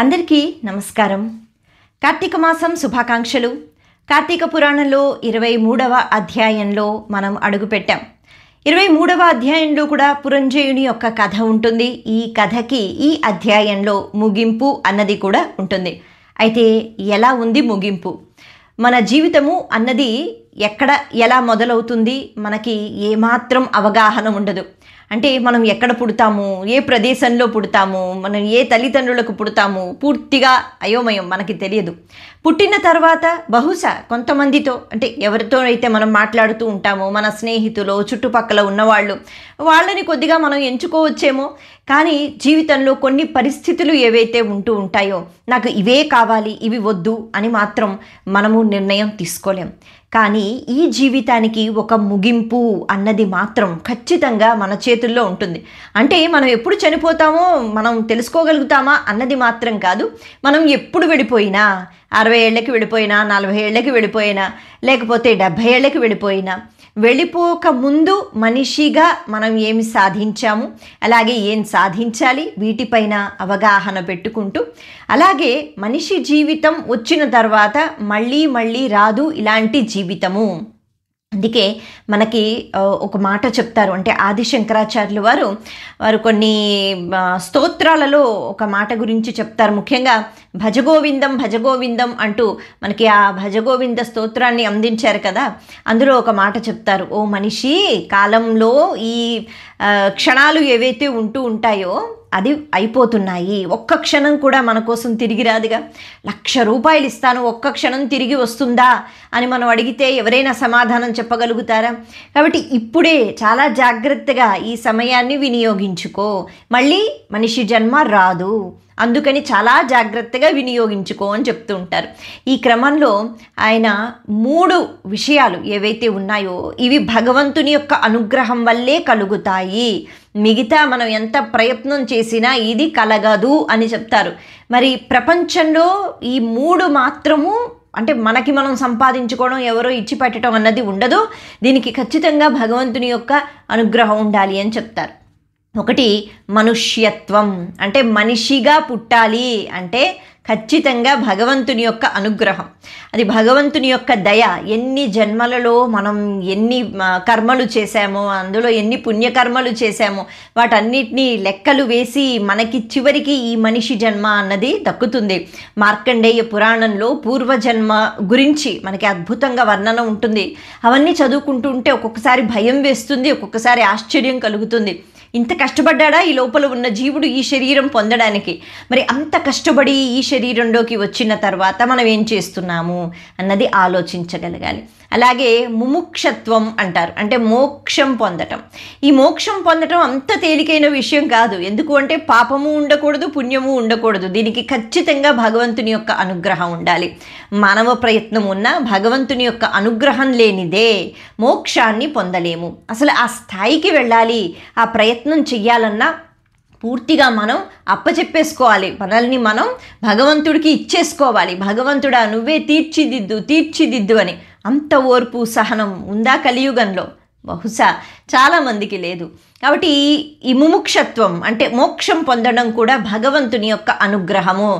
అందరికీ నమస్కారం కార్తీక మాసం శుభాకాంక్షలు కార్తీక పురాణంలో ఇరవై మూడవ అధ్యాయంలో మనం అడుగుపెట్టాం ఇరవై మూడవ అధ్యాయంలో కూడా పురంజయుని యొక్క కథ ఉంటుంది ఈ కథకి ఈ అధ్యాయంలో ముగింపు అన్నది కూడా ఉంటుంది అయితే ఎలా ఉంది ముగింపు మన జీవితము అన్నది ఎక్కడ ఎలా మొదలవుతుంది మనకి ఏమాత్రం అవగాహన ఉండదు అంటే మనం ఎక్కడ పుడతాము ఏ ప్రదేశంలో పుడతాము మనం ఏ తల్లిదండ్రులకు పుడతాము పూర్తిగా అయోమయం మనకి తెలియదు పుట్టిన తర్వాత బహుశా కొంతమందితో అంటే ఎవరితో అయితే మనం మాట్లాడుతూ ఉంటామో మన స్నేహితులు చుట్టుపక్కల ఉన్నవాళ్ళు వాళ్ళని కొద్దిగా మనం ఎంచుకోవచ్చేమో కానీ జీవితంలో కొన్ని పరిస్థితులు ఏవైతే ఉంటూ ఉంటాయో నాకు ఇవే కావాలి ఇవి వద్దు అని మాత్రం మనము నిర్ణయం తీసుకోలేం కానీ ఈ జీవితానికి ఒక ముగింపు అన్నది మాత్రం ఖచ్చితంగా మన చేతుల్లో ఉంటుంది అంటే మనం ఎప్పుడు చనిపోతామో మనం తెలుసుకోగలుగుతామా అన్నది మాత్రం కాదు మనం ఎప్పుడు వెళ్ళిపోయినా అరవై ఏళ్ళకి వెళ్ళిపోయినా నలభై ఏళ్ళకి వెళ్ళిపోయినా లేకపోతే డెబ్భై ఏళ్ళకి వెళ్ళిపోయినా వెళ్ళిపోక ముందు మనిషిగా మనం ఏమి సాధించాము అలాగే ఏం సాధించాలి వీటిపైన అవగాహన పెట్టుకుంటూ అలాగే మనిషి జీవితం వచ్చిన తర్వాత మళ్ళీ మళ్ళీ రాదు ఇలాంటి జీవితము అందుకే మనకి ఒక మాట చెప్తారు అంటే ఆది శంకరాచార్యులు వారు వారు కొన్ని స్తోత్రాలలో ఒక మాట గురించి చెప్తారు ముఖ్యంగా భజగోవిందం భజగోవిందం అంటూ మనకి ఆ భజగోవింద స్తోత్రాన్ని అందించారు కదా అందులో ఒక మాట చెప్తారు ఓ మనిషి కాలంలో ఈ క్షణాలు ఏవైతే ఉంటూ ఉంటాయో అది అయిపోతున్నాయి ఒక్క క్షణం కూడా మన కోసం తిరిగి రాదుగా లక్ష రూపాయలు ఇస్తాను ఒక్క క్షణం తిరిగి వస్తుందా అని మనం అడిగితే ఎవరైనా సమాధానం చెప్పగలుగుతారా కాబట్టి ఇప్పుడే చాలా జాగ్రత్తగా ఈ సమయాన్ని వినియోగించుకో మళ్ళీ మనిషి జన్మ రాదు అందుకని చాలా జాగ్రత్తగా వినియోగించుకో అని చెప్తూ ఉంటారు ఈ క్రమంలో ఆయన మూడు విషయాలు ఏవైతే ఉన్నాయో ఇవి భగవంతుని యొక్క అనుగ్రహం వల్లే కలుగుతాయి మిగతా మనం ఎంత ప్రయత్నం చేసినా ఇది కలగదు అని చెప్తారు మరి ప్రపంచంలో ఈ మూడు మాత్రము అంటే మనకి మనం సంపాదించుకోవడం ఎవరో ఇచ్చి పెట్టడం అన్నది ఉండదు దీనికి ఖచ్చితంగా భగవంతుని యొక్క అనుగ్రహం ఉండాలి అని చెప్తారు ఒకటి మనుష్యత్వం అంటే మనిషిగా పుట్టాలి అంటే ఖచ్చితంగా భగవంతుని యొక్క అనుగ్రహం అది భగవంతుని యొక్క దయ ఎన్ని జన్మలలో మనం ఎన్ని కర్మలు చేశామో అందులో ఎన్ని పుణ్యకర్మలు చేశామో వాటన్నిటినీ లెక్కలు వేసి మనకి చివరికి ఈ మనిషి జన్మ అన్నది దక్కుతుంది మార్కండేయ పురాణంలో పూర్వజన్మ గురించి మనకి అద్భుతంగా వర్ణన ఉంటుంది అవన్నీ చదువుకుంటుంటే ఒక్కొక్కసారి భయం వేస్తుంది ఒక్కొక్కసారి ఆశ్చర్యం కలుగుతుంది ఇంత కష్టపడ్డాడా ఈ లోపల ఉన్న జీవుడు ఈ శరీరం పొందడానికి మరి అంత కష్టపడి ఈ శరీరంలోకి వచ్చిన తర్వాత మనం ఏం చేస్తున్నాము అన్నది ఆలోచించగలగాలి అలాగే ముముక్షత్వం అంటారు అంటే మోక్షం పొందటం ఈ మోక్షం పొందటం అంత తేలికైన విషయం కాదు ఎందుకు అంటే పాపము ఉండకూడదు పుణ్యము ఉండకూడదు దీనికి ఖచ్చితంగా భగవంతుని యొక్క అనుగ్రహం ఉండాలి మానవ ప్రయత్నం ఉన్న భగవంతుని యొక్క అనుగ్రహం లేనిదే మోక్షాన్ని పొందలేము అసలు ఆ స్థాయికి వెళ్ళాలి ఆ ప్రయత్నం చెయ్యాలన్నా పూర్తిగా మనం అప్పచెప్పేసుకోవాలి మనల్ని మనం భగవంతుడికి ఇచ్చేసుకోవాలి భగవంతుడా నువ్వే తీర్చిదిద్దు తీర్చిదిద్దు అని అంత ఓర్పు సహనం ఉందా కలియుగంలో బహుశా చాలామందికి లేదు కాబట్టి ఈ ముముక్షత్వం అంటే మోక్షం పొందడం కూడా భగవంతుని యొక్క అనుగ్రహము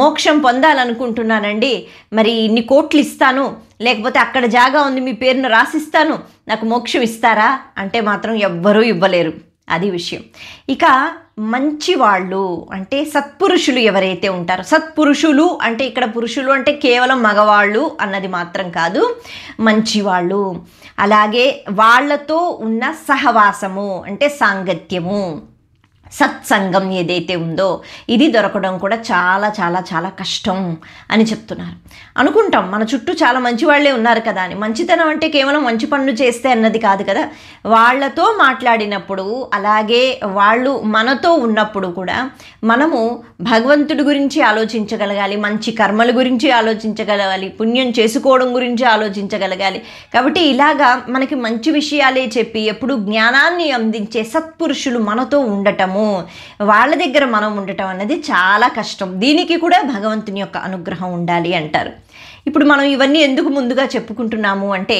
మోక్షం పొందాలనుకుంటున్నానండి మరి ఇన్ని కోట్లు ఇస్తాను లేకపోతే అక్కడ జాగా ఉంది మీ పేరును రాసిస్తాను నాకు మోక్షం ఇస్తారా అంటే మాత్రం ఎవ్వరూ ఇవ్వలేరు అది విషయం ఇక మంచివాళ్ళు అంటే సత్పురుషులు ఎవరైతే ఉంటారో సత్పురుషులు అంటే ఇక్కడ పురుషులు అంటే కేవలం మగవాళ్ళు అన్నది మాత్రం కాదు మంచివాళ్ళు అలాగే వాళ్ళతో ఉన్న సహవాసము అంటే సాంగత్యము సత్సంగం ఏదైతే ఉందో ఇది దొరకడం కూడా చాలా చాలా చాలా కష్టం అని చెప్తున్నారు అనుకుంటాం మన చుట్టూ చాలా మంచి వాళ్ళే ఉన్నారు కదా అని మంచితనం అంటే కేవలం మంచి పనులు చేస్తే అన్నది కాదు కదా వాళ్ళతో మాట్లాడినప్పుడు అలాగే వాళ్ళు మనతో ఉన్నప్పుడు కూడా మనము భగవంతుడి గురించి ఆలోచించగలగాలి మంచి కర్మల గురించి ఆలోచించగలగాలి పుణ్యం చేసుకోవడం గురించి ఆలోచించగలగాలి కాబట్టి ఇలాగా మనకి మంచి విషయాలే చెప్పి ఎప్పుడు జ్ఞానాన్ని అందించే సత్పురుషులు మనతో ఉండటము ఉండటము వాళ్ళ దగ్గర మనం ఉండటం అనేది చాలా కష్టం దీనికి కూడా భగవంతుని యొక్క అనుగ్రహం ఉండాలి అంటారు ఇప్పుడు మనం ఇవన్నీ ఎందుకు ముందుగా చెప్పుకుంటున్నాము అంటే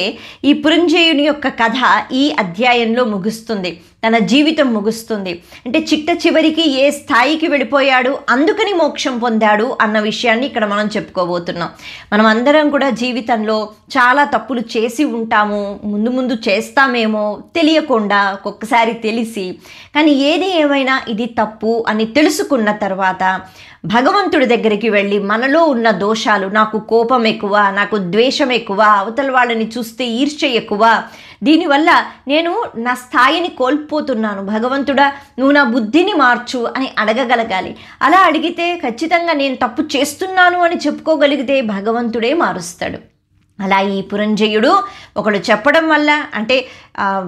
ఈ పురంజయుని యొక్క కథ ఈ అధ్యాయంలో ముగుస్తుంది తన జీవితం ముగుస్తుంది అంటే చిట్ట చివరికి ఏ స్థాయికి వెళ్ళిపోయాడు అందుకని మోక్షం పొందాడు అన్న విషయాన్ని ఇక్కడ మనం చెప్పుకోబోతున్నాం మనం అందరం కూడా జీవితంలో చాలా తప్పులు చేసి ఉంటాము ముందు ముందు చేస్తామేమో తెలియకుండా ఒక్కొక్కసారి తెలిసి కానీ ఏది ఏమైనా ఇది తప్పు అని తెలుసుకున్న తర్వాత భగవంతుడి దగ్గరికి వెళ్ళి మనలో ఉన్న దోషాలు నాకు కోపం ఎక్కువ నాకు ద్వేషం ఎక్కువ అవతల వాళ్ళని చూస్తే ఈర్ష్య ఎక్కువ దీనివల్ల నేను నా స్థాయిని కోల్పోతున్నాను భగవంతుడా నువ్వు నా బుద్ధిని మార్చు అని అడగగలగాలి అలా అడిగితే ఖచ్చితంగా నేను తప్పు చేస్తున్నాను అని చెప్పుకోగలిగితే భగవంతుడే మారుస్తాడు అలా ఈ పురంజయుడు ఒకడు చెప్పడం వల్ల అంటే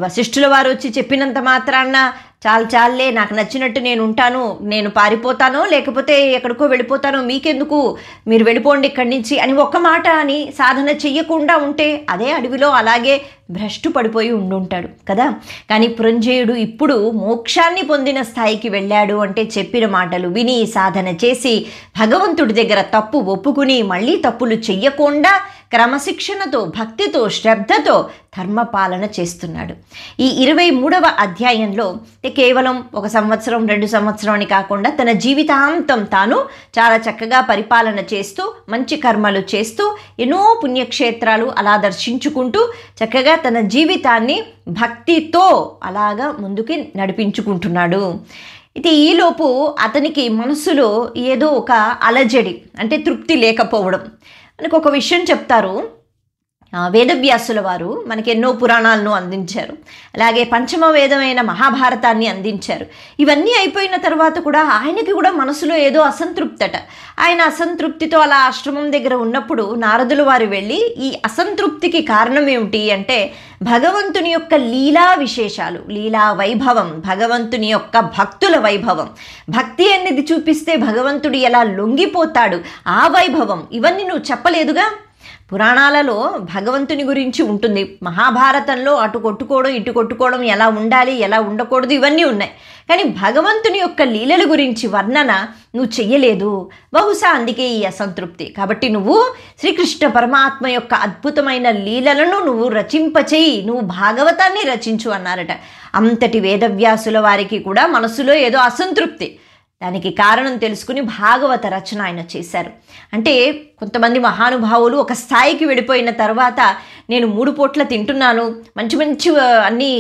వశిష్ఠుల వారు వచ్చి చెప్పినంత మాత్రాన చాలు చాలే నాకు నచ్చినట్టు నేను ఉంటాను నేను పారిపోతాను లేకపోతే ఎక్కడికో వెళ్ళిపోతాను మీకెందుకు మీరు వెళ్ళిపోండి ఇక్కడి నుంచి అని ఒక్క మాట అని సాధన చెయ్యకుండా ఉంటే అదే అడవిలో అలాగే భ్రష్టు పడిపోయి ఉండుంటాడు కదా కానీ పురంజయుడు ఇప్పుడు మోక్షాన్ని పొందిన స్థాయికి వెళ్ళాడు అంటే చెప్పిన మాటలు విని సాధన చేసి భగవంతుడి దగ్గర తప్పు ఒప్పుకుని మళ్ళీ తప్పులు చెయ్యకుండా క్రమశిక్షణతో భక్తితో శ్రద్ధతో ధర్మపాలన చేస్తున్నాడు ఈ ఇరవై మూడవ అధ్యాయంలో కేవలం ఒక సంవత్సరం రెండు సంవత్సరం అని కాకుండా తన జీవితాంతం తాను చాలా చక్కగా పరిపాలన చేస్తూ మంచి కర్మలు చేస్తూ ఎన్నో పుణ్యక్షేత్రాలు అలా దర్శించుకుంటూ చక్కగా తన జీవితాన్ని భక్తితో అలాగా ముందుకి నడిపించుకుంటున్నాడు అయితే ఈలోపు అతనికి మనసులో ఏదో ఒక అలజడి అంటే తృప్తి లేకపోవడం మనకు ఒక విషయం చెప్తారు వేదవ్యాసుల వారు మనకి ఎన్నో పురాణాలను అందించారు అలాగే పంచమ వేదమైన మహాభారతాన్ని అందించారు ఇవన్నీ అయిపోయిన తర్వాత కూడా ఆయనకి కూడా మనసులో ఏదో అసంతృప్తట ఆయన అసంతృప్తితో అలా ఆశ్రమం దగ్గర ఉన్నప్పుడు నారదులు వారు వెళ్ళి ఈ అసంతృప్తికి కారణం ఏమిటి అంటే భగవంతుని యొక్క లీలా విశేషాలు లీలా వైభవం భగవంతుని యొక్క భక్తుల వైభవం భక్తి అనేది చూపిస్తే భగవంతుడు ఎలా లొంగిపోతాడు ఆ వైభవం ఇవన్నీ నువ్వు చెప్పలేదుగా పురాణాలలో భగవంతుని గురించి ఉంటుంది మహాభారతంలో అటు కొట్టుకోవడం ఇటు కొట్టుకోవడం ఎలా ఉండాలి ఎలా ఉండకూడదు ఇవన్నీ ఉన్నాయి కానీ భగవంతుని యొక్క లీలల గురించి వర్ణన నువ్వు చెయ్యలేదు బహుశా అందుకే ఈ అసంతృప్తి కాబట్టి నువ్వు శ్రీకృష్ణ పరమాత్మ యొక్క అద్భుతమైన లీలలను నువ్వు రచింపచేయి నువ్వు భాగవతాన్ని రచించు అన్నారట అంతటి వేదవ్యాసుల వారికి కూడా మనసులో ఏదో అసంతృప్తి దానికి కారణం తెలుసుకుని భాగవత రచన ఆయన చేశారు అంటే కొంతమంది మహానుభావులు ఒక స్థాయికి వెళ్ళిపోయిన తర్వాత నేను మూడు పూట్ల తింటున్నాను మంచి మంచి అన్నీ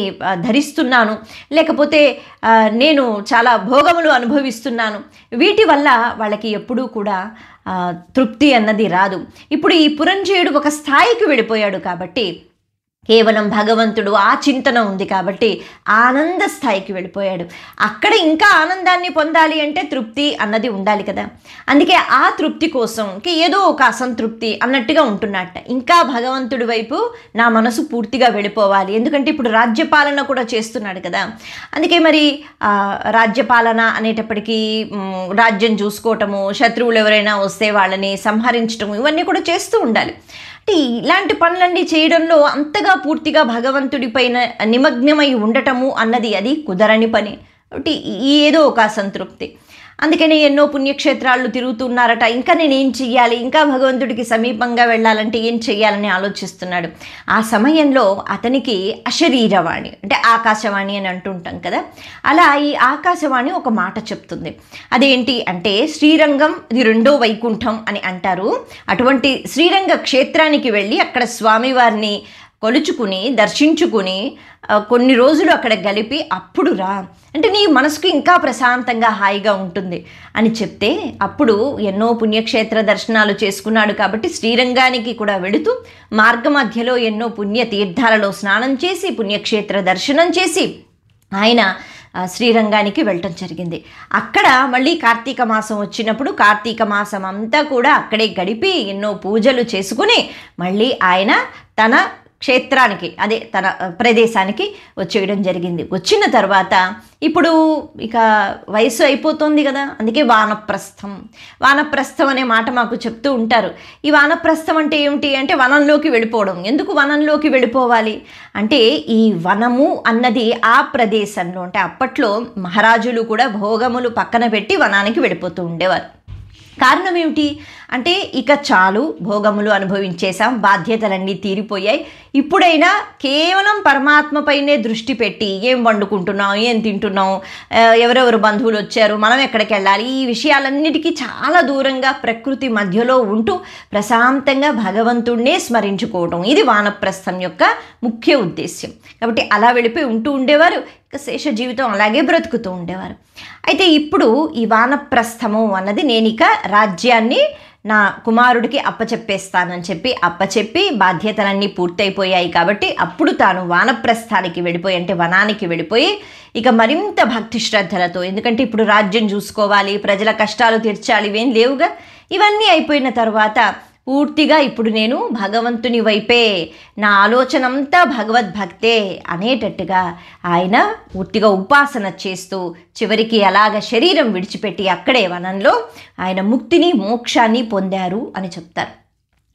ధరిస్తున్నాను లేకపోతే నేను చాలా భోగములు అనుభవిస్తున్నాను వీటి వల్ల వాళ్ళకి ఎప్పుడూ కూడా తృప్తి అన్నది రాదు ఇప్పుడు ఈ పురంజయుడు ఒక స్థాయికి వెళ్ళిపోయాడు కాబట్టి కేవలం భగవంతుడు ఆ చింతన ఉంది కాబట్టి ఆనంద స్థాయికి వెళ్ళిపోయాడు అక్కడ ఇంకా ఆనందాన్ని పొందాలి అంటే తృప్తి అన్నది ఉండాలి కదా అందుకే ఆ తృప్తి కోసం ఏదో ఒక అసంతృప్తి అన్నట్టుగా ఉంటున్నట్ట ఇంకా భగవంతుడి వైపు నా మనసు పూర్తిగా వెళ్ళిపోవాలి ఎందుకంటే ఇప్పుడు రాజ్యపాలన కూడా చేస్తున్నాడు కదా అందుకే మరి రాజ్యపాలన అనేటప్పటికీ రాజ్యం చూసుకోవటము శత్రువులు ఎవరైనా వస్తే వాళ్ళని సంహరించటము ఇవన్నీ కూడా చేస్తూ ఉండాలి అంటే ఇలాంటి పనులన్నీ చేయడంలో అంతగా పూర్తిగా భగవంతుడిపైన నిమగ్నమై ఉండటము అన్నది అది కుదరని పని కాబట్టి ఏదో ఒక అసంతృప్తి అందుకని ఎన్నో పుణ్యక్షేత్రాలు తిరుగుతున్నారట ఇంకా నేను ఏం చెయ్యాలి ఇంకా భగవంతుడికి సమీపంగా వెళ్ళాలంటే ఏం చెయ్యాలని ఆలోచిస్తున్నాడు ఆ సమయంలో అతనికి అశరీరవాణి అంటే ఆకాశవాణి అని అంటుంటాం కదా అలా ఈ ఆకాశవాణి ఒక మాట చెప్తుంది అదేంటి అంటే శ్రీరంగం ఇది రెండో వైకుంఠం అని అంటారు అటువంటి శ్రీరంగ క్షేత్రానికి వెళ్ళి అక్కడ స్వామివారిని కొలుచుకుని దర్శించుకుని కొన్ని రోజులు అక్కడ గలిపి అప్పుడు రా అంటే నీ మనసుకు ఇంకా ప్రశాంతంగా హాయిగా ఉంటుంది అని చెప్తే అప్పుడు ఎన్నో పుణ్యక్షేత్ర దర్శనాలు చేసుకున్నాడు కాబట్టి శ్రీరంగానికి కూడా వెళుతూ మార్గ మధ్యలో ఎన్నో పుణ్య తీర్థాలలో స్నానం చేసి పుణ్యక్షేత్ర దర్శనం చేసి ఆయన శ్రీరంగానికి వెళ్ళటం జరిగింది అక్కడ మళ్ళీ కార్తీక మాసం వచ్చినప్పుడు కార్తీక మాసం అంతా కూడా అక్కడే గడిపి ఎన్నో పూజలు చేసుకుని మళ్ళీ ఆయన తన క్షేత్రానికి అదే తన ప్రదేశానికి వచ్చేయడం జరిగింది వచ్చిన తర్వాత ఇప్పుడు ఇక వయసు అయిపోతుంది కదా అందుకే వానప్రస్థం వానప్రస్థం అనే మాట మాకు చెప్తూ ఉంటారు ఈ వానప్రస్థం అంటే ఏమిటి అంటే వనంలోకి వెళ్ళిపోవడం ఎందుకు వనంలోకి వెళ్ళిపోవాలి అంటే ఈ వనము అన్నది ఆ ప్రదేశంలో అంటే అప్పట్లో మహారాజులు కూడా భోగములు పక్కన పెట్టి వనానికి వెళ్ళిపోతూ ఉండేవారు కారణం ఏమిటి అంటే ఇక చాలు భోగములు అనుభవించేశాం బాధ్యతలన్నీ తీరిపోయాయి ఇప్పుడైనా కేవలం పరమాత్మపైనే దృష్టి పెట్టి ఏం వండుకుంటున్నాం ఏం తింటున్నాం ఎవరెవరు బంధువులు వచ్చారు మనం ఎక్కడికి వెళ్ళాలి ఈ విషయాలన్నిటికీ చాలా దూరంగా ప్రకృతి మధ్యలో ఉంటూ ప్రశాంతంగా భగవంతుణ్ణే స్మరించుకోవటం ఇది వానప్రస్థం యొక్క ముఖ్య ఉద్దేశ్యం కాబట్టి అలా వెళ్ళిపోయి ఉంటూ ఉండేవారు శేష జీవితం అలాగే బ్రతుకుతూ ఉండేవారు అయితే ఇప్పుడు ఈ వానప్రస్థము అన్నది నేను ఇక రాజ్యాన్ని నా కుమారుడికి అప్పచెప్పేస్తానని చెప్పి అప్పచెప్పి బాధ్యతలన్నీ పూర్తయిపోయాయి కాబట్టి అప్పుడు తాను వానప్రస్థానికి వెళ్ళిపోయి అంటే వనానికి వెళ్ళిపోయి ఇక మరింత భక్తి శ్రద్ధలతో ఎందుకంటే ఇప్పుడు రాజ్యం చూసుకోవాలి ప్రజల కష్టాలు తీర్చాలి ఇవేం లేవుగా ఇవన్నీ అయిపోయిన తర్వాత పూర్తిగా ఇప్పుడు నేను భగవంతుని వైపే నా ఆలోచన అంతా భగవద్భక్తే అనేటట్టుగా ఆయన పూర్తిగా ఉపాసన చేస్తూ చివరికి అలాగ శరీరం విడిచిపెట్టి అక్కడే వనంలో ఆయన ముక్తిని మోక్షాన్ని పొందారు అని చెప్తారు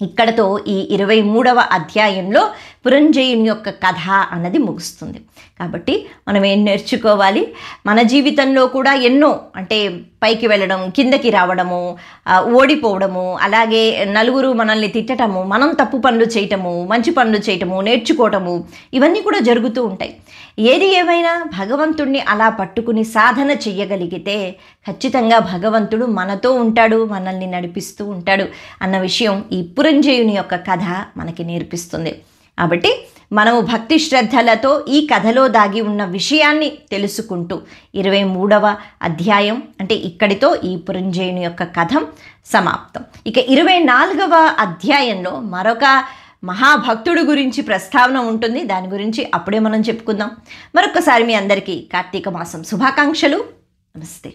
ఇక్కడతో ఈ ఇరవై మూడవ అధ్యాయంలో పురంజయుని యొక్క కథ అన్నది ముగుస్తుంది కాబట్టి మనం ఏం నేర్చుకోవాలి మన జీవితంలో కూడా ఎన్నో అంటే పైకి వెళ్ళడం కిందకి రావడము ఓడిపోవడము అలాగే నలుగురు మనల్ని తిట్టడము మనం తప్పు పనులు చేయటము మంచి పనులు చేయటము నేర్చుకోవటము ఇవన్నీ కూడా జరుగుతూ ఉంటాయి ఏది ఏమైనా భగవంతుణ్ణి అలా పట్టుకుని సాధన చెయ్యగలిగితే ఖచ్చితంగా భగవంతుడు మనతో ఉంటాడు మనల్ని నడిపిస్తూ ఉంటాడు అన్న విషయం ఈ పురంజయుని యొక్క కథ మనకి నేర్పిస్తుంది కాబట్టి మనము భక్తి శ్రద్ధలతో ఈ కథలో దాగి ఉన్న విషయాన్ని తెలుసుకుంటూ ఇరవై మూడవ అధ్యాయం అంటే ఇక్కడితో ఈ పురంజయుని యొక్క కథం సమాప్తం ఇక ఇరవై నాలుగవ అధ్యాయంలో మరొక మహాభక్తుడు గురించి ప్రస్తావన ఉంటుంది దాని గురించి అప్పుడే మనం చెప్పుకుందాం మరొకసారి మీ అందరికీ కార్తీక మాసం శుభాకాంక్షలు నమస్తే